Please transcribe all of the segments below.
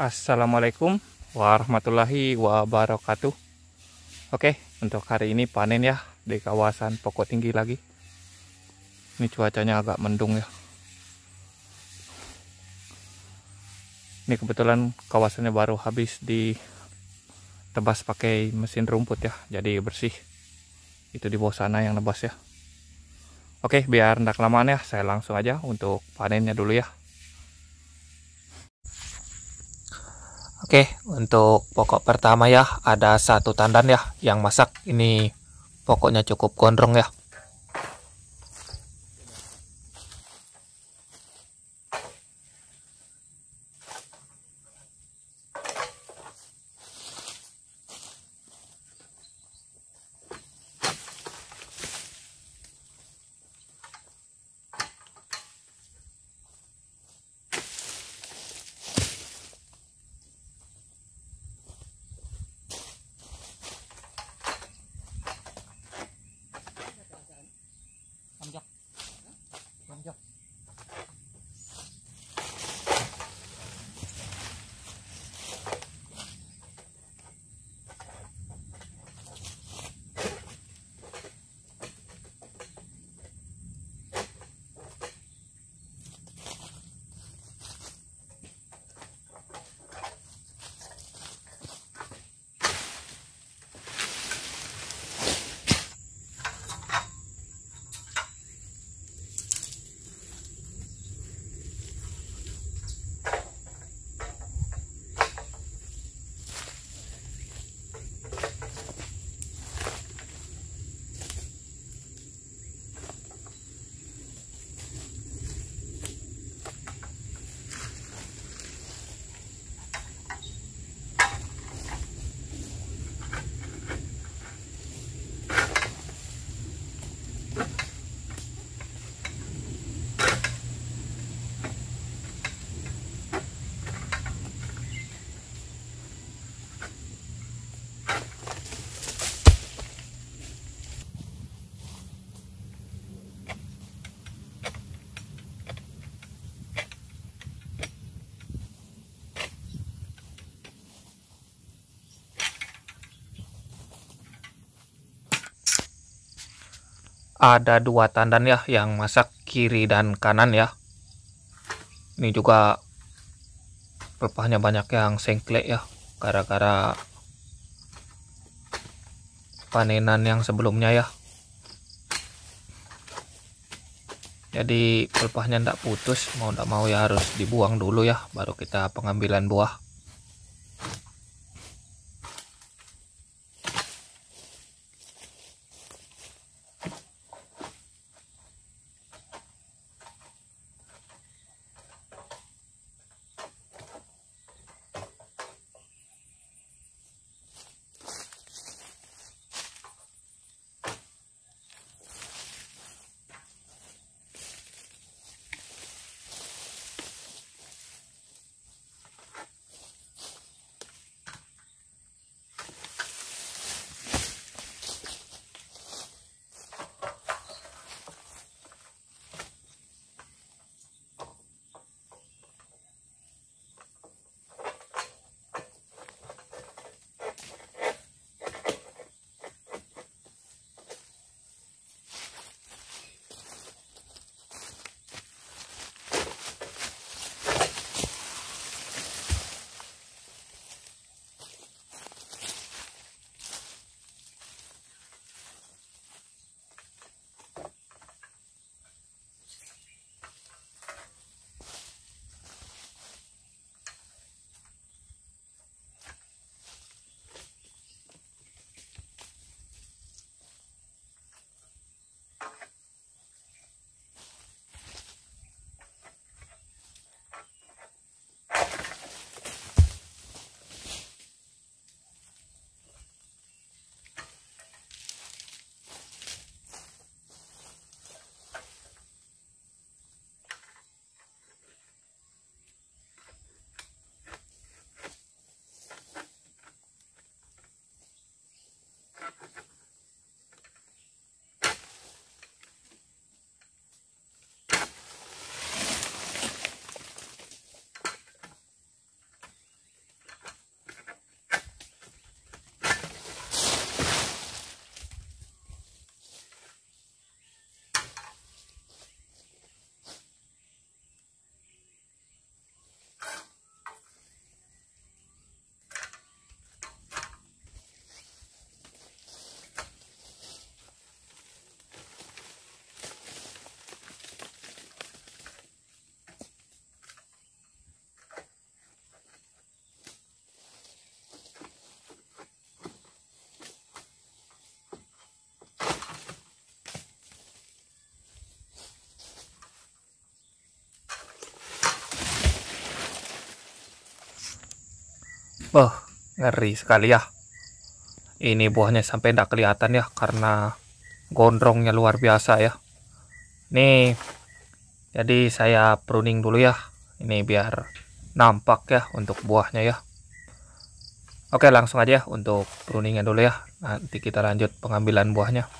Assalamualaikum warahmatullahi wabarakatuh Oke untuk hari ini panen ya di kawasan pokok tinggi lagi Ini cuacanya agak mendung ya Ini kebetulan kawasannya baru habis ditebas pakai mesin rumput ya Jadi bersih Itu di bawah sana yang nebas ya Oke biar tidak kelamaan ya saya langsung aja untuk panennya dulu ya Oke, untuk pokok pertama ya, ada satu tandan ya yang masak. Ini pokoknya cukup gondrong ya. ada dua tandan ya yang masak kiri dan kanan ya ini juga pelepahnya banyak yang sengklek ya gara-gara panenan yang sebelumnya ya jadi pelepahnya tidak putus mau tidak mau ya harus dibuang dulu ya baru kita pengambilan buah Wah, oh, ngeri sekali ya. Ini buahnya sampai tidak kelihatan ya karena gondrongnya luar biasa ya. Nih, jadi saya pruning dulu ya. Ini biar nampak ya untuk buahnya ya. Oke, langsung aja ya untuk pruningnya dulu ya. Nanti kita lanjut pengambilan buahnya.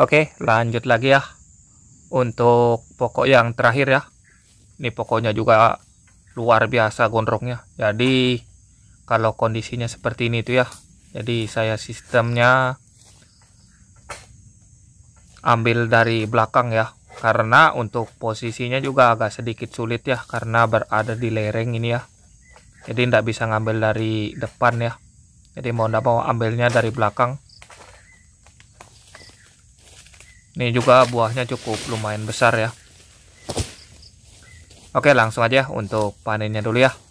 Oke, lanjut lagi ya. Untuk pokok yang terakhir ya. Ini pokoknya juga luar biasa gondrongnya. Jadi kalau kondisinya seperti ini tuh ya. Jadi saya sistemnya ambil dari belakang ya. Karena untuk posisinya juga agak sedikit sulit ya karena berada di lereng ini ya. Jadi tidak bisa ngambil dari depan ya. Jadi mau tidak mau ambilnya dari belakang. Ini juga buahnya cukup lumayan besar ya. Oke langsung aja untuk panennya dulu ya.